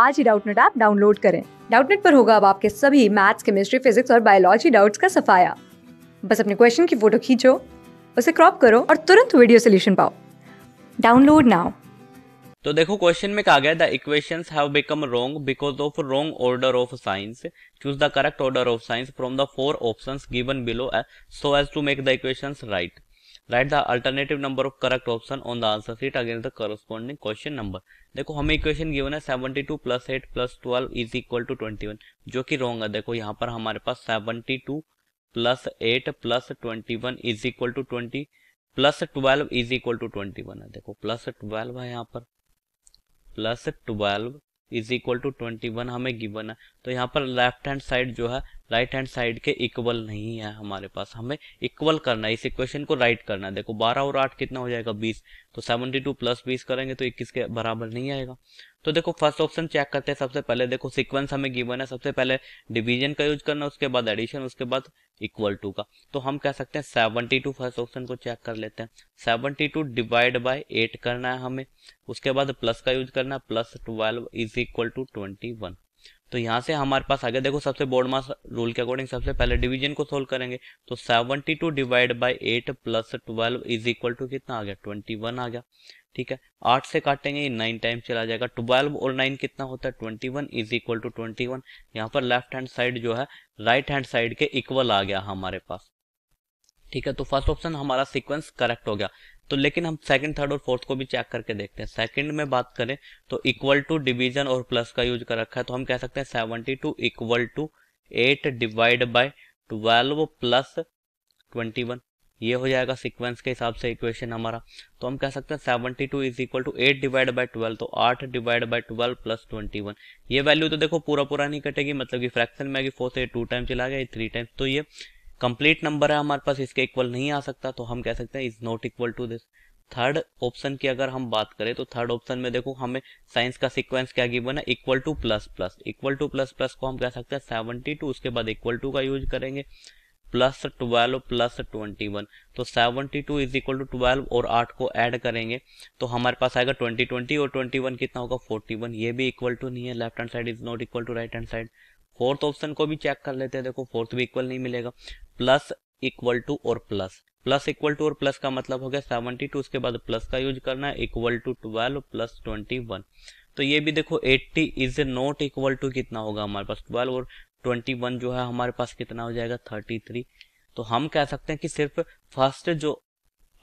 आज ही Doubtnut app download करें डाउटनेट पर होगा अब आपके सभी मैथ्स केमिस्ट्री फिजिक्स और बायोलॉजी डाउट्स का सफाया बस अपने क्वेश्चन की फोटो खींचो उसे क्रॉप करो और तुरंत वीडियो सोल्यूशन पाओ डाउनलोड नाउ तो देखो क्वेश्चन में कहा गया the equations have become wrong because of wrong order of signs choose the correct order of signs from the four option given below so as to make the equation right write the alternative number of correct option on the answer sheet against the corresponding question number देखो हमें equation given है 72 two plus eight plus twelve is equal to twenty जो कि wrong है देखो यहाँ पर हमारे पास 72 two plus eight plus twenty one is equal to twenty plus twelve is equal to twenty one है देखो प्लस ट्वेल्व है यहाँ पर plus twelve is equal to twenty one हमें गिवन है तो यहाँ पर लेफ्ट हैंड साइड जो है राइट हैंड साइड के इक्वल नहीं है हमारे पास हमें इक्वल करना है इस इक्वेशन को राइट करना है देखो 12 और 8 कितना हो जाएगा 20 तो 72 टू प्लस बीस करेंगे तो 21 के बराबर नहीं आएगा तो देखो फर्स्ट ऑप्शन चेक करते हैं सबसे पहले देखो सीक्वेंस हमें गिवन है सबसे पहले डिवीजन का यूज करना उसके बाद एडिशन उसके बाद इक्वल टू का तो हम कह सकते हैं सेवनटी टू फर्स्ट ऑप्शन को चेक कर लेते हैं seventy two divide by eight करना है हमें उसके बाद प्लस का यूज करना है plus twelve is equal to twenty one तो यहाँ से हमारे पास आगे देखो सबसे बोर्ड मास रूल के अकॉर्डिंग सबसे पहले डिवीजन को सोल्व करेंगे तो 72 two divide by eight plus twelve is equal to कितना आ गया 21 आ गया ठीक है आठ से काटेंगे नाइन टाइम चला जाएगा ट्वेल्व और नाइन कितना होता है twenty one is equal to twenty one यहाँ पर लेफ्ट हैंड साइड जो है राइट हैंड साइड के इक्वल आ गया हमारे पास ठीक है तो फर्स्ट ऑप्शन हमारा सीक्वेंस करेक्ट हो गया तो लेकिन हम सेकंड थर्ड और फोर्थ को भी चेक करके देखते हैं सेकंड में बात करें तो इक्वल टू डिवीजन और प्लस का यूज कर रखा है तो हम कह सकते हैं seventy two equal to eight divide by twelve plus twenty one ये हो जाएगा सीक्वेंस के हिसाब से इक्वेशन हमारा तो हम कह सकते हैं seventy two is equal to eight divide by twelve तो आठ divide by twelve plus twenty one ये वैल्यू तो देखो पूरा पूरा नहीं कटेगी मतलब कि फ्रैक्शन में आएगी फोर से टू टाइम चला गया थ्री टाइम्स तो ये कंप्लीट नंबर है हमारे पास इसके इक्वल नहीं आ सकता तो हम कह सकते हैं is not equal to this third option की अगर हम बात करें तो थर्ड ऑप्शन में देखो हमें साइंस का सीक्वेंस क्या गिवन है equal to plus plus equal to plus plus को हम कह सकते हैं सेवनटी टू उसके बाद इक्वल टू का यूज करेंगे plus twelve plus twenty one तो seventy two is equal to twelve और आठ को ऐड करेंगे तो हमारे पास आएगा ट्वेंटी ट्वेंटी और ट्वेंटी वन कितना होगा फोर्टी वन ये भी इक्वल टू नहीं है left hand side is not equal to right hand side fourth option को भी चेक कर लेते हैं देखो फोर्थ भी इक्वल नहीं मिलेगा प्लस इक्वल टू और प्लस प्लस इक्वल टू और प्लस का मतलब हो गया सेवनटी टू उसके बाद प्लस का यूज करना है equal to twelve plus twenty one तो ये भी देखो eighty is not equal to कितना होगा हमारे पास ट्वेल्व और ट्वेंटी वन जो है हमारे पास कितना हो जाएगा थर्टी थ्री तो हम कह सकते हैं कि सिर्फ फर्स्ट जो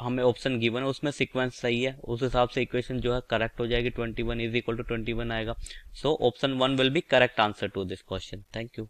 हमें ऑप्शन गिवन है उसमें सीक्वेंस सही है उस हिसाब से इक्वेशन जो है करेक्ट हो जाएगी twenty one is equal to twenty one आएगा so option one will be correct answer to this question thank you